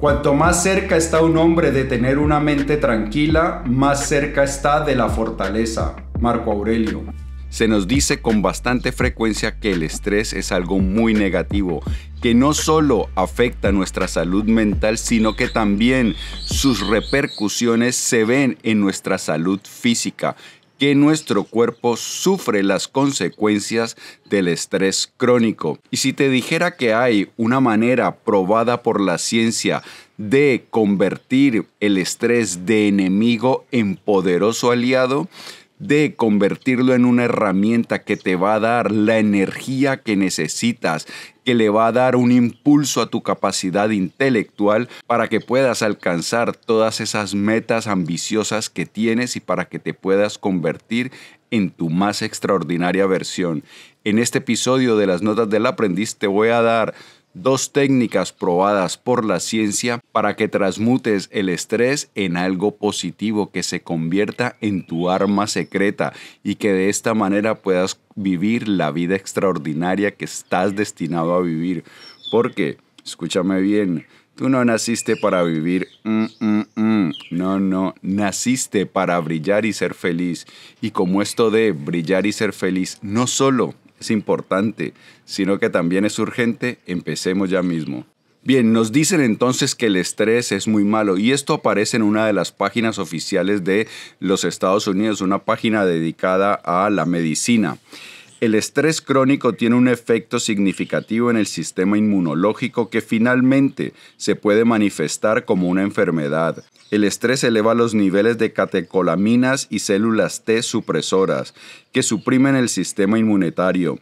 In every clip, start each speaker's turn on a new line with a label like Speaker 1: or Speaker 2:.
Speaker 1: Cuanto más cerca está un hombre de tener una mente tranquila, más cerca está de la fortaleza. Marco Aurelio. Se nos dice con bastante frecuencia que el estrés es algo muy negativo, que no solo afecta nuestra salud mental, sino que también sus repercusiones se ven en nuestra salud física que nuestro cuerpo sufre las consecuencias del estrés crónico. Y si te dijera que hay una manera probada por la ciencia de convertir el estrés de enemigo en poderoso aliado, de convertirlo en una herramienta que te va a dar la energía que necesitas, que le va a dar un impulso a tu capacidad intelectual para que puedas alcanzar todas esas metas ambiciosas que tienes y para que te puedas convertir en tu más extraordinaria versión. En este episodio de las Notas del Aprendiz te voy a dar dos técnicas probadas por la ciencia para que transmutes el estrés en algo positivo que se convierta en tu arma secreta y que de esta manera puedas vivir la vida extraordinaria que estás destinado a vivir. Porque, escúchame bien, tú no naciste para vivir, mm, mm, mm. no, no, naciste para brillar y ser feliz. Y como esto de brillar y ser feliz, no solo es importante, sino que también es urgente, empecemos ya mismo. Bien, nos dicen entonces que el estrés es muy malo y esto aparece en una de las páginas oficiales de los Estados Unidos, una página dedicada a la medicina el estrés crónico tiene un efecto significativo en el sistema inmunológico que finalmente se puede manifestar como una enfermedad. El estrés eleva los niveles de catecolaminas y células T supresoras que suprimen el sistema inmunitario.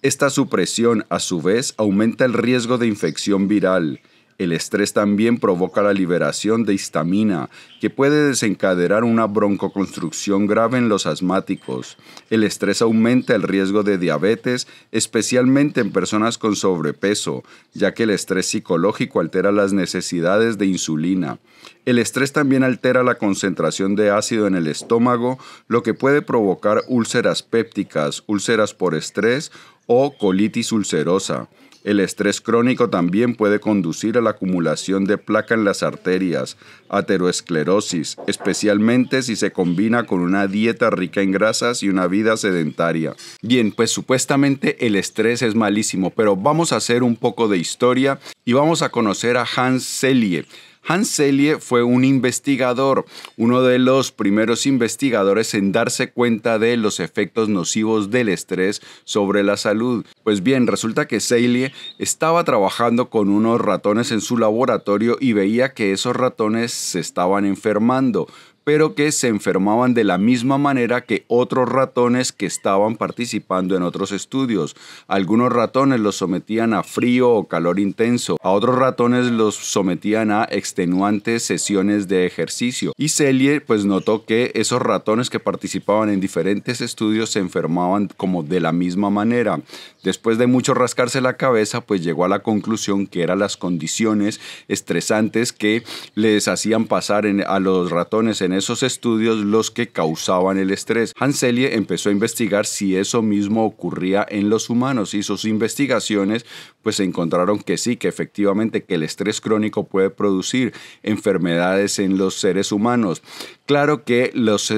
Speaker 1: Esta supresión, a su vez, aumenta el riesgo de infección viral. El estrés también provoca la liberación de histamina, que puede desencadenar una broncoconstrucción grave en los asmáticos. El estrés aumenta el riesgo de diabetes, especialmente en personas con sobrepeso, ya que el estrés psicológico altera las necesidades de insulina. El estrés también altera la concentración de ácido en el estómago, lo que puede provocar úlceras pépticas, úlceras por estrés o colitis ulcerosa. El estrés crónico también puede conducir a la acumulación de placa en las arterias, ateroesclerosis, especialmente si se combina con una dieta rica en grasas y una vida sedentaria. Bien, pues supuestamente el estrés es malísimo, pero vamos a hacer un poco de historia y vamos a conocer a Hans Selye. Hans Selye fue un investigador, uno de los primeros investigadores en darse cuenta de los efectos nocivos del estrés sobre la salud. Pues bien, resulta que Selye estaba trabajando con unos ratones en su laboratorio y veía que esos ratones se estaban enfermando, pero que se enfermaban de la misma manera que otros ratones que estaban participando en otros estudios. Algunos ratones los sometían a frío o calor intenso, a otros ratones los sometían a extenuantes sesiones de ejercicio. Y Celie pues notó que esos ratones que participaban en diferentes estudios se enfermaban como de la misma manera. Después de mucho rascarse la cabeza, pues llegó a la conclusión que eran las condiciones estresantes que les hacían pasar a los ratones en esos estudios los que causaban el estrés. Hanselie empezó a investigar si eso mismo ocurría en los humanos y sus investigaciones pues encontraron que sí, que efectivamente que el estrés crónico puede producir enfermedades en los seres humanos. Claro que las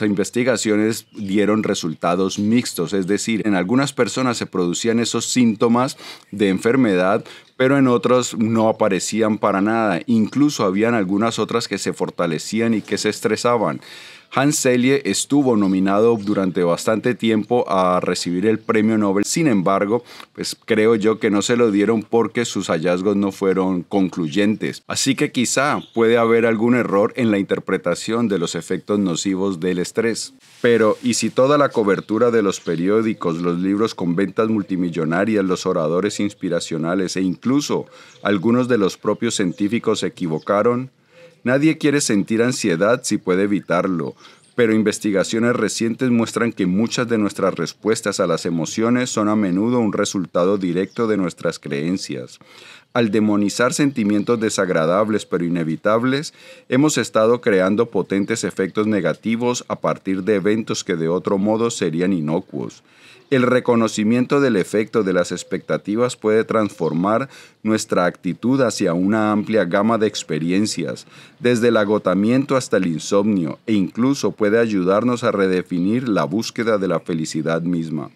Speaker 1: investigaciones dieron resultados mixtos, es decir, en algunas personas se producían esos síntomas de enfermedad, pero en otras no aparecían para nada. Incluso habían algunas otras que se fortalecían y que se estresaban. Hans Selye estuvo nominado durante bastante tiempo a recibir el premio Nobel, sin embargo, pues creo yo que no se lo dieron porque sus hallazgos no fueron concluyentes. Así que quizá puede haber algún error en la interpretación de los efectos nocivos del estrés. Pero, ¿y si toda la cobertura de los periódicos, los libros con ventas multimillonarias, los oradores inspiracionales e incluso algunos de los propios científicos se equivocaron? Nadie quiere sentir ansiedad si puede evitarlo, pero investigaciones recientes muestran que muchas de nuestras respuestas a las emociones son a menudo un resultado directo de nuestras creencias al demonizar sentimientos desagradables pero inevitables, hemos estado creando potentes efectos negativos a partir de eventos que de otro modo serían inocuos. El reconocimiento del efecto de las expectativas puede transformar nuestra actitud hacia una amplia gama de experiencias, desde el agotamiento hasta el insomnio, e incluso puede ayudarnos a redefinir la búsqueda de la felicidad misma.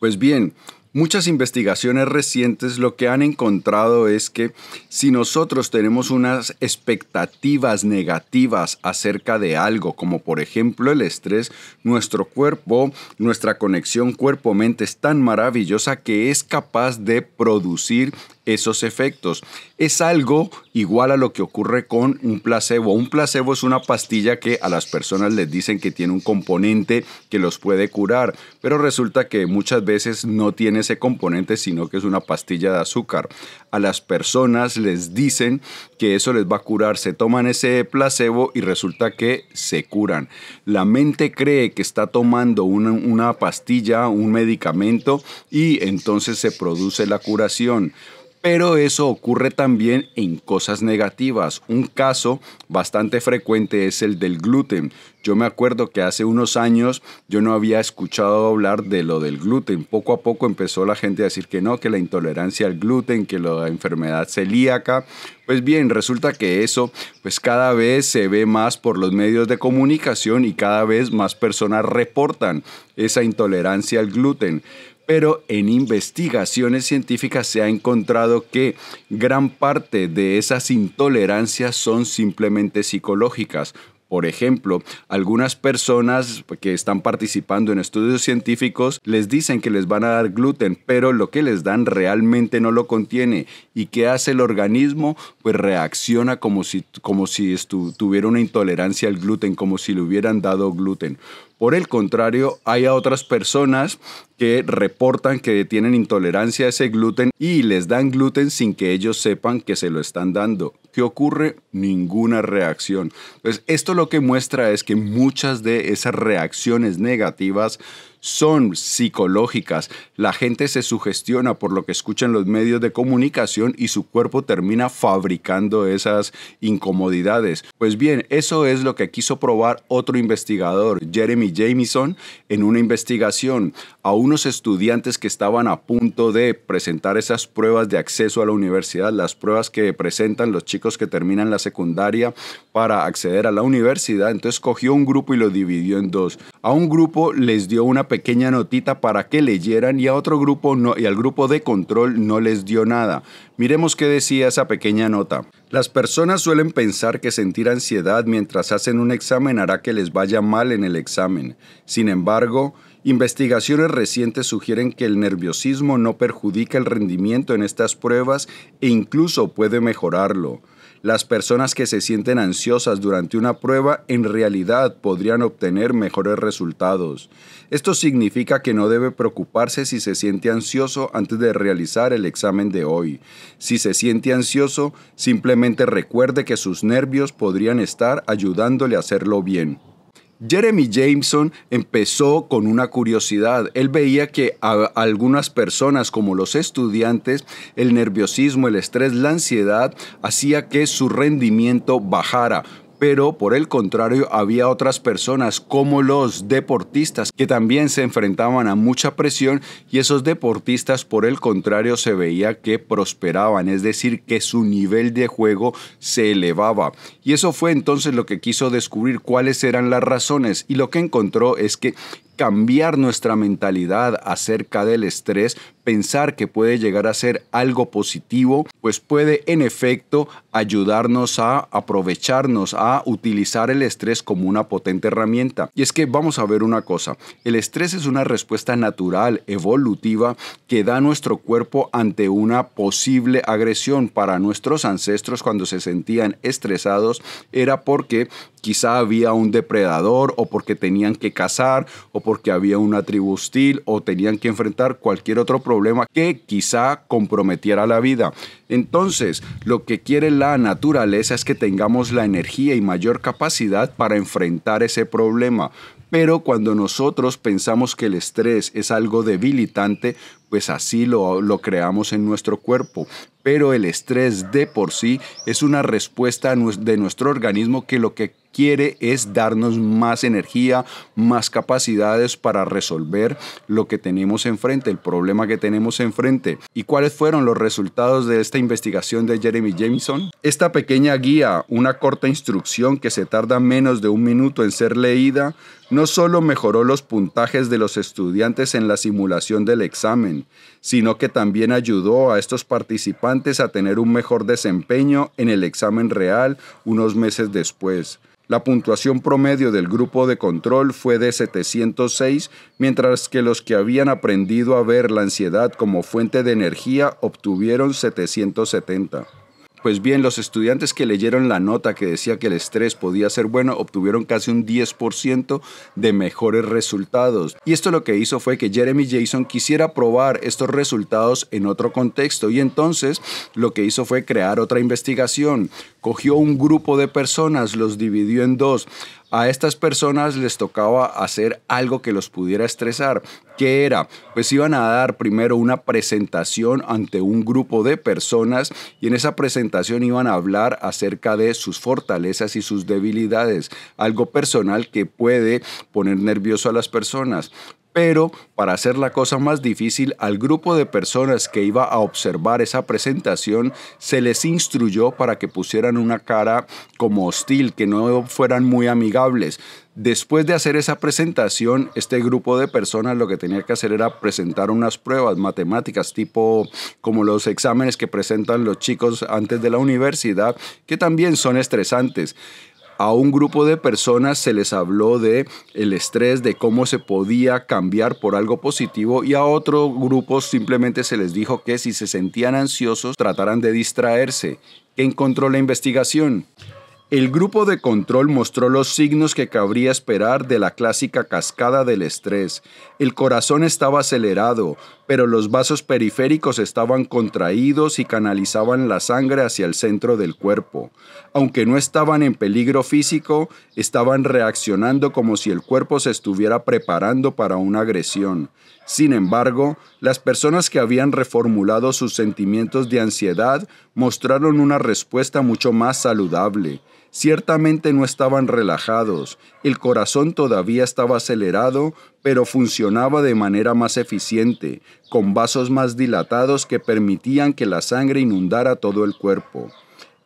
Speaker 1: Pues bien, Muchas investigaciones recientes lo que han encontrado es que si nosotros tenemos unas expectativas negativas acerca de algo, como por ejemplo el estrés, nuestro cuerpo, nuestra conexión cuerpo-mente es tan maravillosa que es capaz de producir esos efectos. Es algo igual a lo que ocurre con un placebo. Un placebo es una pastilla que a las personas les dicen que tiene un componente que los puede curar, pero resulta que muchas veces no tiene ese componente, sino que es una pastilla de azúcar. A las personas les dicen que eso les va a curar, se toman ese placebo y resulta que se curan. La mente cree que está tomando una, pastilla, un medicamento y entonces se produce la curación. Pero eso ocurre también en cosas negativas. Un caso bastante frecuente es el del gluten. Yo me acuerdo que hace unos años yo no había escuchado hablar de lo del gluten. Poco a poco empezó la gente a decir que no, que la intolerancia al gluten, que la enfermedad celíaca. Pues bien, resulta que eso pues cada vez se ve más por los medios de comunicación y cada vez más personas reportan esa intolerancia al gluten pero en investigaciones científicas se ha encontrado que gran parte de esas intolerancias son simplemente psicológicas. Por ejemplo, algunas personas que están participando en estudios científicos les dicen que les van a dar gluten, pero lo que les dan realmente no lo contiene. ¿Y qué hace el organismo? Pues reacciona como si, como si tuviera una intolerancia al gluten, como si le hubieran dado gluten. Por el contrario, hay otras personas que reportan que tienen intolerancia a ese gluten y les dan gluten sin que ellos sepan que se lo están dando. ¿Qué ocurre? Ninguna reacción. Entonces, esto lo que muestra es que muchas de esas reacciones negativas son psicológicas. La gente se sugestiona por lo que escuchan los medios de comunicación y su cuerpo termina fabricando esas incomodidades. Pues bien, eso es lo que quiso probar otro investigador, Jeremy Jamison en una investigación a unos estudiantes que estaban a punto de presentar esas pruebas de acceso a la universidad, las pruebas que presentan los chicos que terminan la secundaria para acceder a la universidad. Entonces cogió un grupo y lo dividió en dos. A un grupo les dio una pequeña notita para que leyeran y a otro grupo no, y al grupo de control no les dio nada. Miremos qué decía esa pequeña nota. Las personas suelen pensar que sentir ansiedad mientras hacen un examen hará que les vaya mal en el examen. Sin embargo, Investigaciones recientes sugieren que el nerviosismo no perjudica el rendimiento en estas pruebas e incluso puede mejorarlo. Las personas que se sienten ansiosas durante una prueba en realidad podrían obtener mejores resultados. Esto significa que no debe preocuparse si se siente ansioso antes de realizar el examen de hoy. Si se siente ansioso, simplemente recuerde que sus nervios podrían estar ayudándole a hacerlo bien. Jeremy Jameson empezó con una curiosidad. Él veía que a algunas personas, como los estudiantes, el nerviosismo, el estrés, la ansiedad, hacía que su rendimiento bajara pero por el contrario había otras personas como los deportistas que también se enfrentaban a mucha presión y esos deportistas por el contrario se veía que prosperaban, es decir, que su nivel de juego se elevaba. Y eso fue entonces lo que quiso descubrir cuáles eran las razones y lo que encontró es que cambiar nuestra mentalidad acerca del estrés pensar que puede llegar a ser algo positivo, pues puede en efecto ayudarnos a aprovecharnos, a utilizar el estrés como una potente herramienta. Y es que vamos a ver una cosa, el estrés es una respuesta natural, evolutiva, que da nuestro cuerpo ante una posible agresión. Para nuestros ancestros cuando se sentían estresados era porque quizá había un depredador o porque tenían que cazar o porque había una tribu hostil o tenían que enfrentar cualquier otro problema que quizá comprometiera la vida. Entonces, lo que quiere la naturaleza es que tengamos la energía y mayor capacidad para enfrentar ese problema. Pero cuando nosotros pensamos que el estrés es algo debilitante, pues así lo, lo, creamos en nuestro cuerpo. Pero el estrés de por sí es una respuesta de nuestro organismo que lo que quiere es darnos más energía, más capacidades para resolver lo que tenemos enfrente, el problema que tenemos enfrente. ¿Y cuáles fueron los resultados de esta investigación de Jeremy Jameson? Esta pequeña guía, una corta instrucción que se tarda menos de un minuto en ser leída, no solo mejoró los puntajes de los estudiantes en la simulación del examen, sino que también ayudó a estos participantes a tener un mejor desempeño en el examen real unos meses después. La puntuación promedio del grupo de control fue de 706, mientras que los que habían aprendido a ver la ansiedad como fuente de energía obtuvieron 770. Pues bien, los estudiantes que leyeron la nota que decía que el estrés podía ser bueno obtuvieron casi un 10% de mejores resultados. Y esto lo que hizo fue que Jeremy Jason quisiera probar estos resultados en otro contexto y entonces lo que hizo fue crear otra investigación cogió un grupo de personas, los dividió en dos. A estas personas les tocaba hacer algo que los pudiera estresar. ¿Qué era? Pues iban a dar primero una presentación ante un grupo de personas y en esa presentación iban a hablar acerca de sus fortalezas y sus debilidades, algo personal que puede poner nervioso a las personas pero para hacer la cosa más difícil, al grupo de personas que iba a observar esa presentación se les instruyó para que pusieran una cara como hostil, que no fueran muy amigables. Después de hacer esa presentación, este grupo de personas lo que tenía que hacer era presentar unas pruebas matemáticas, tipo como los exámenes que presentan los chicos antes de la universidad, que también son estresantes a un grupo de personas se les habló de el estrés, de cómo se podía cambiar por algo positivo y a otro grupo simplemente se les dijo que si se sentían ansiosos trataran de distraerse. ¿Qué encontró la investigación? El grupo de control mostró los signos que cabría esperar de la clásica cascada del estrés. El corazón estaba acelerado, pero los vasos periféricos estaban contraídos y canalizaban la sangre hacia el centro del cuerpo. Aunque no estaban en peligro físico, estaban reaccionando como si el cuerpo se estuviera preparando para una agresión. Sin embargo, las personas que habían reformulado sus sentimientos de ansiedad mostraron una respuesta mucho más saludable. Ciertamente no estaban relajados, el corazón todavía estaba acelerado, pero funcionaba de manera más eficiente, con vasos más dilatados que permitían que la sangre inundara todo el cuerpo.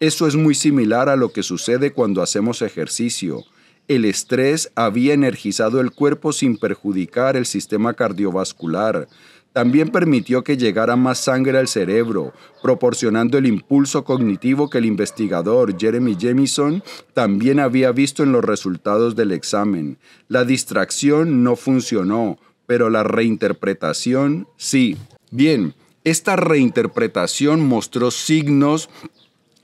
Speaker 1: Eso es muy similar a lo que sucede cuando hacemos ejercicio. El estrés había energizado el cuerpo sin perjudicar el sistema cardiovascular. También permitió que llegara más sangre al cerebro, proporcionando el impulso cognitivo que el investigador Jeremy Jamison también había visto en los resultados del examen. La distracción no funcionó, pero la reinterpretación sí. Bien, esta reinterpretación mostró signos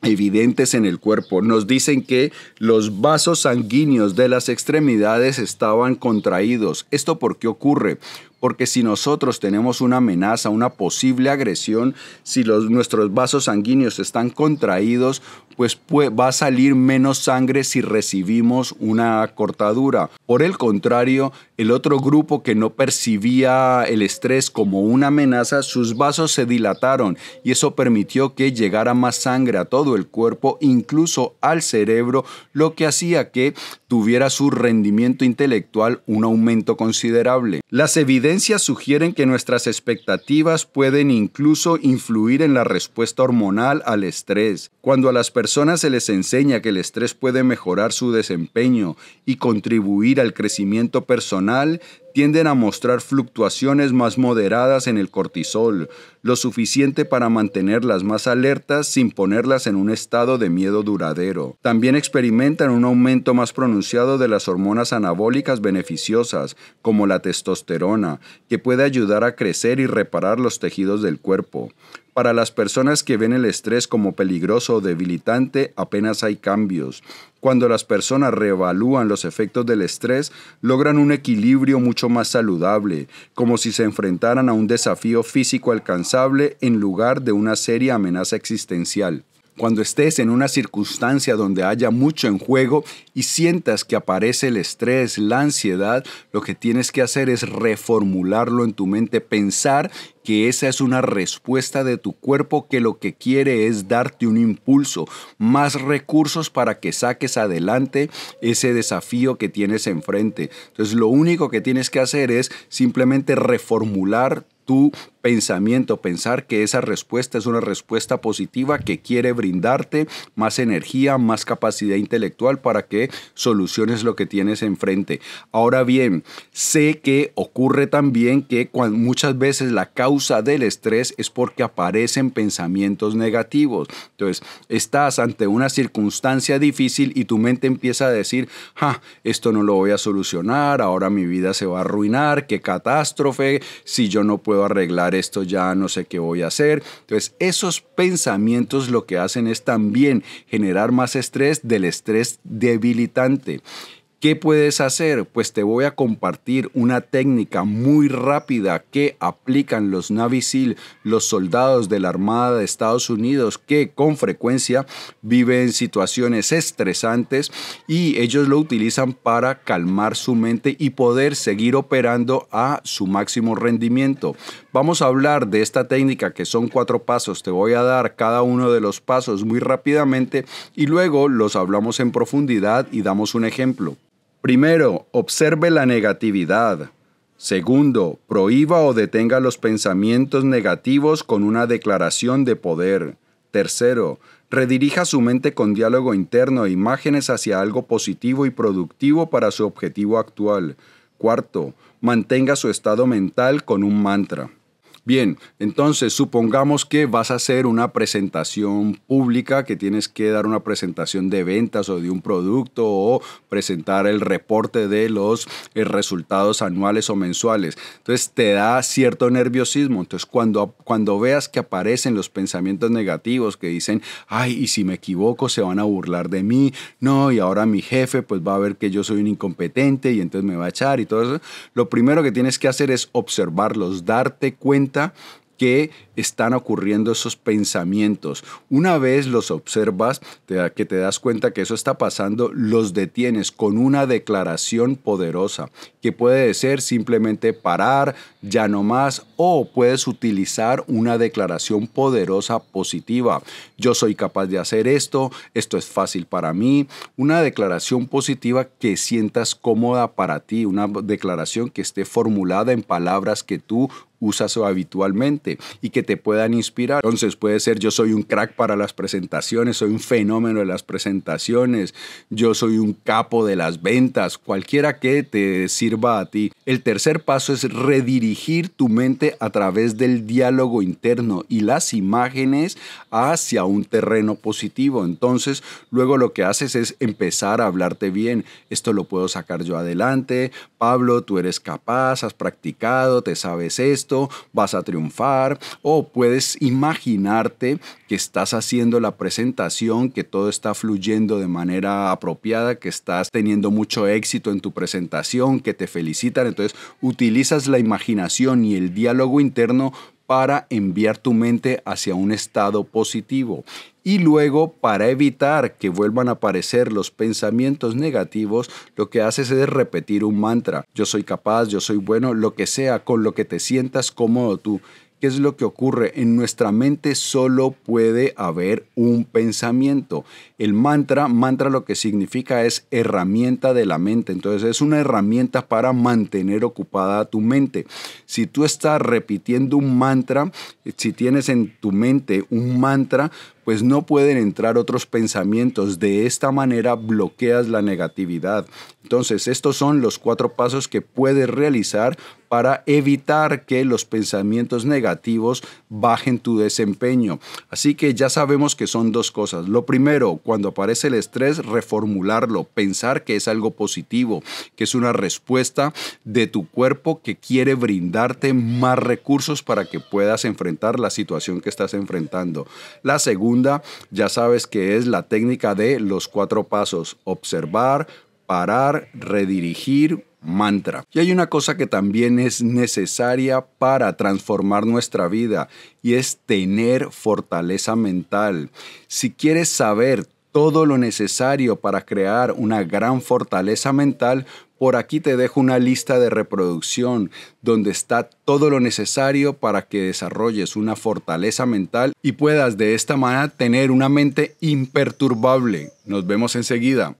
Speaker 1: evidentes en el cuerpo. Nos dicen que los vasos sanguíneos de las extremidades estaban contraídos. ¿Esto por qué ocurre? Porque si nosotros tenemos una amenaza, una posible agresión, si los, nuestros vasos sanguíneos están contraídos, pues, pues va a salir menos sangre si recibimos una cortadura. Por el contrario, el otro grupo que no percibía el estrés como una amenaza, sus vasos se dilataron y eso permitió que llegara más sangre a todo el cuerpo, incluso al cerebro, lo que hacía que tuviera su rendimiento intelectual un aumento considerable. Las evidencias evidencias sugieren que nuestras expectativas pueden incluso influir en la respuesta hormonal al estrés. Cuando a las personas se les enseña que el estrés puede mejorar su desempeño y contribuir al crecimiento personal, tienden a mostrar fluctuaciones más moderadas en el cortisol, lo suficiente para mantenerlas más alertas sin ponerlas en un estado de miedo duradero. También experimentan un aumento más pronunciado de las hormonas anabólicas beneficiosas, como la testosterona, que puede ayudar a crecer y reparar los tejidos del cuerpo. Para las personas que ven el estrés como peligroso o debilitante, apenas hay cambios. Cuando las personas reevalúan los efectos del estrés, logran un equilibrio mucho más saludable, como si se enfrentaran a un desafío físico alcanzable en lugar de una seria amenaza existencial. Cuando estés en una circunstancia donde haya mucho en juego y sientas que aparece el estrés, la ansiedad, lo que tienes que hacer es reformularlo en tu mente, pensar que esa es una respuesta de tu cuerpo que lo que quiere es darte un impulso, más recursos para que saques adelante ese desafío que tienes enfrente. Entonces lo único que tienes que hacer es simplemente reformular tu pensamiento, pensar que esa respuesta es una respuesta positiva que quiere brindarte más energía, más capacidad intelectual para que soluciones lo que tienes enfrente. Ahora bien, sé que ocurre también que muchas veces la causa causa del estrés es porque aparecen pensamientos negativos. Entonces, estás ante una circunstancia difícil y tu mente empieza a decir, ja, ah, esto no lo voy a solucionar, ahora mi vida se va a arruinar, qué catástrofe, si yo no puedo arreglar esto ya no sé qué voy a hacer. Entonces, esos pensamientos lo que hacen es también generar más estrés del estrés debilitante. ¿Qué puedes hacer? Pues te voy a compartir una técnica muy rápida que aplican los Navy SEAL, los soldados de la Armada de Estados Unidos que con frecuencia viven situaciones estresantes y ellos lo utilizan para calmar su mente y poder seguir operando a su máximo rendimiento. Vamos a hablar de esta técnica que son cuatro pasos. Te voy a dar cada uno de los pasos muy rápidamente y luego los hablamos en profundidad y damos un ejemplo. Primero, observe la negatividad. Segundo, prohíba o detenga los pensamientos negativos con una declaración de poder. Tercero, redirija su mente con diálogo interno e imágenes hacia algo positivo y productivo para su objetivo actual. Cuarto, mantenga su estado mental con un mantra. Bien, entonces supongamos que vas a hacer una presentación pública, que tienes que dar una presentación de ventas o de un producto o presentar el reporte de los eh, resultados anuales o mensuales. Entonces te da cierto nerviosismo. Entonces cuando, cuando veas que aparecen los pensamientos negativos que dicen, ay, y si me equivoco se van a burlar de mí, no, y ahora mi jefe pues va a ver que yo soy un incompetente y entonces me va a echar y todo eso, lo primero que tienes que hacer es observarlos, darte cuenta que están ocurriendo esos pensamientos. Una vez los observas, que te das cuenta que eso está pasando, los detienes con una declaración poderosa, que puede ser simplemente parar, ya no más, o puedes utilizar una declaración poderosa positiva. Yo soy capaz de hacer esto, esto es fácil para mí. Una declaración positiva que sientas cómoda para ti, una declaración que esté formulada en palabras que tú usas habitualmente y que te puedan inspirar. Entonces puede ser yo soy un crack para las presentaciones, soy un fenómeno de las presentaciones, yo soy un capo de las ventas, cualquiera que te sirva a ti. El tercer paso es redirigir tu mente a través del diálogo interno y las imágenes hacia un terreno positivo. Entonces luego lo que haces es empezar a hablarte bien. Esto lo puedo sacar yo adelante. Pablo, tú eres capaz, has practicado, te sabes esto vas a triunfar, o puedes imaginarte que estás haciendo la presentación, que todo está fluyendo de manera apropiada, que estás teniendo mucho éxito en tu presentación, que te felicitan. Entonces utilizas la imaginación y el diálogo interno para enviar tu mente hacia un estado positivo y luego para evitar que vuelvan a aparecer los pensamientos negativos, lo que haces es repetir un mantra. Yo soy capaz, yo soy bueno, lo que sea, con lo que te sientas cómodo tú. ¿Qué es lo que ocurre? En nuestra mente solo puede haber un pensamiento. El mantra, mantra lo que significa es herramienta de la mente. Entonces es una herramienta para mantener ocupada tu mente. Si tú estás repitiendo un mantra, si tienes en tu mente un mantra, pues no pueden entrar otros pensamientos. De esta manera bloqueas la negatividad. Entonces, estos son los cuatro pasos que puedes realizar para evitar que los pensamientos negativos bajen tu desempeño. Así que ya sabemos que son dos cosas. Lo primero, cuando aparece el estrés, reformularlo, pensar que es algo positivo, que es una respuesta de tu cuerpo que quiere brindarte más recursos para que puedas enfrentar la situación que estás enfrentando. La segunda, ya sabes que es la técnica de los cuatro pasos, observar, parar, redirigir, mantra. Y hay una cosa que también es necesaria para transformar nuestra vida y es tener fortaleza mental. Si quieres saber todo lo necesario para crear una gran fortaleza mental, por aquí te dejo una lista de reproducción donde está todo lo necesario para que desarrolles una fortaleza mental y puedas de esta manera tener una mente imperturbable. Nos vemos enseguida.